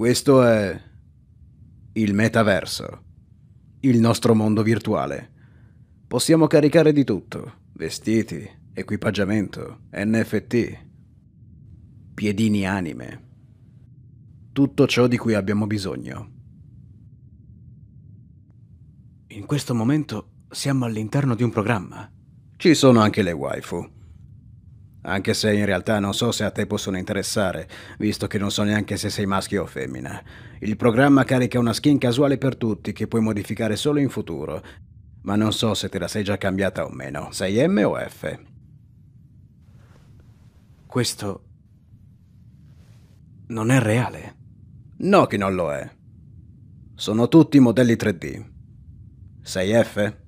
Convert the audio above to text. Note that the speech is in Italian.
Questo è il metaverso, il nostro mondo virtuale. Possiamo caricare di tutto, vestiti, equipaggiamento, NFT, piedini anime, tutto ciò di cui abbiamo bisogno. In questo momento siamo all'interno di un programma. Ci sono anche le waifu. Anche se in realtà non so se a te possono interessare, visto che non so neanche se sei maschio o femmina. Il programma carica una skin casuale per tutti che puoi modificare solo in futuro, ma non so se te la sei già cambiata o meno. Sei M o F? Questo non è reale. No che non lo è. Sono tutti modelli 3D. Sei F?